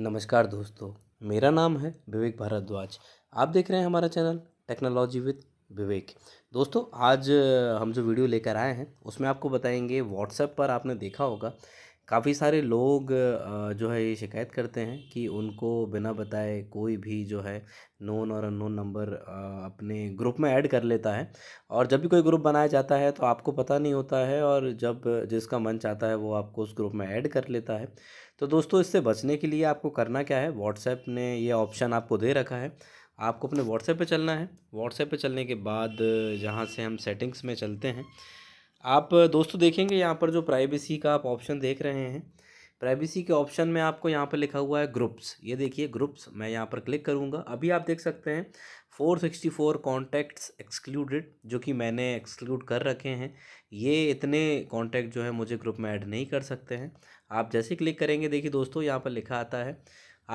नमस्कार दोस्तों मेरा नाम है विवेक भारद्वाज आप देख रहे हैं हमारा चैनल टेक्नोलॉजी विद विवेक दोस्तों आज हम जो वीडियो लेकर आए हैं उसमें आपको बताएंगे व्हाट्सएप पर आपने देखा होगा काफ़ी सारे लोग जो है ये शिकायत करते हैं कि उनको बिना बताए कोई भी जो है नोन और अननोन नंबर अपने ग्रुप में ऐड कर लेता है और जब भी कोई ग्रुप बनाया जाता है तो आपको पता नहीं होता है और जब जिसका मन चाहता है वो आपको उस ग्रुप में ऐड कर लेता है तो दोस्तों इससे बचने के लिए आपको करना क्या है व्हाट्सएप ने ये ऑप्शन आपको दे रखा है आपको अपने व्हाट्सएप पर चलना है व्हाट्सएप पर चलने के बाद जहाँ से हम सेटिंग्स में चलते हैं आप दोस्तों देखेंगे यहाँ पर जो प्राइवेसी का आप ऑप्शन देख रहे हैं प्राइवेसी के ऑप्शन में आपको यहाँ पर लिखा हुआ है ग्रुप्स ये देखिए ग्रुप्स मैं यहाँ पर क्लिक करूँगा अभी आप देख सकते हैं 464 कॉन्टैक्ट्स एक्सक्लूडेड जो कि मैंने एक्सक्लूड कर रखे हैं ये इतने कॉन्टैक्ट जो है मुझे ग्रुप में ऐड नहीं कर सकते हैं आप जैसे क्लिक करेंगे देखिए दोस्तों यहाँ पर लिखा आता है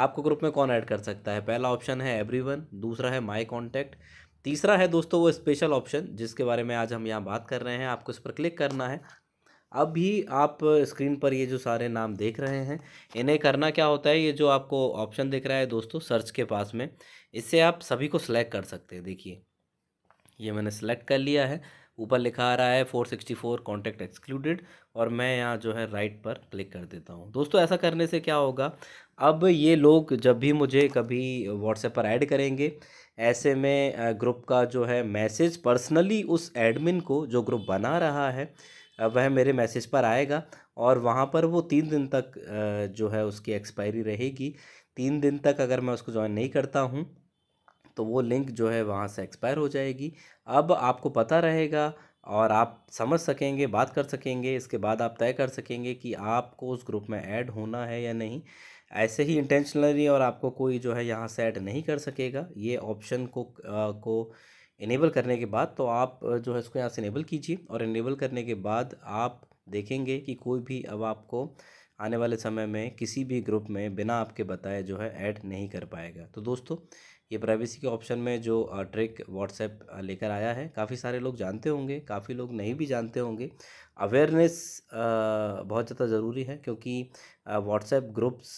आपको ग्रुप में कौन ऐड कर सकता है पहला ऑप्शन है एवरी दूसरा है माई कॉन्टैक्ट तीसरा है दोस्तों वो स्पेशल ऑप्शन जिसके बारे में आज हम यहाँ बात कर रहे हैं आपको इस पर क्लिक करना है अभी आप स्क्रीन पर ये जो सारे नाम देख रहे हैं इन्हें करना क्या होता है ये जो आपको ऑप्शन दिख रहा है दोस्तों सर्च के पास में इससे आप सभी को सिलेक्ट कर सकते हैं देखिए ये मैंने सेलेक्ट कर लिया है ऊपर लिखा आ रहा है four sixty four contact excluded और मैं यहाँ जो है राइट पर क्लिक कर देता हूँ दोस्तों ऐसा करने से क्या होगा अब ये लोग जब भी मुझे कभी व्हाट्सएप पर ऐड करेंगे ऐसे में ग्रुप का जो है मैसेज पर्सनली उस एडमिन को जो ग्रुप बना रहा है वह मेरे मैसेज पर आएगा और वहाँ पर वो तीन दिन तक जो है उसकी एक्सपायरी रहेगी तीन दिन तक अगर मैं उसको ज्वाइन नहीं करता हूँ तो वो लिंक जो है वहाँ से एक्सपायर हो जाएगी अब आपको पता रहेगा और आप समझ सकेंगे बात कर सकेंगे इसके बाद आप तय कर सकेंगे कि आपको उस ग्रुप में ऐड होना है या नहीं ऐसे ही इंटेंशनली और आपको कोई जो है यहाँ से ऐड नहीं कर सकेगा ये ऑप्शन को आ, को इनेबल करने के बाद तो आप जो है इसको यहाँ से इनेबल कीजिए और इनेबल करने के बाद आप देखेंगे कि कोई भी अब आपको आने वाले समय में किसी भी ग्रुप में बिना आपके बताए जो है ऐड नहीं कर पाएगा तो दोस्तों ये प्राइवेसी के ऑप्शन में जो ट्रिक व्हाट्सएप लेकर आया है काफ़ी सारे लोग जानते होंगे काफ़ी लोग नहीं भी जानते होंगे अवेयरनेस बहुत ज़्यादा ज़रूरी है क्योंकि व्हाट्सएप ग्रुप्स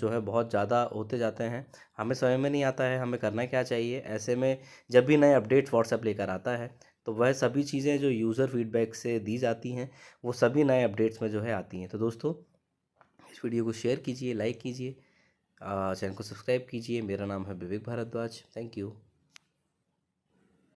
जो है बहुत ज़्यादा होते जाते हैं हमें समय में नहीं आता है हमें करना क्या चाहिए ऐसे में जब भी नए अपडेट व्हाट्सएप लेकर आता है तो वह सभी चीज़ें जो यूज़र फीडबैक से दी जाती हैं वो सभी नए अपडेट्स में जो है आती हैं तो दोस्तों इस वीडियो को शेयर कीजिए लाइक कीजिए चैनल को सब्सक्राइब कीजिए मेरा नाम है विवेक भारद्वाज थैंक यू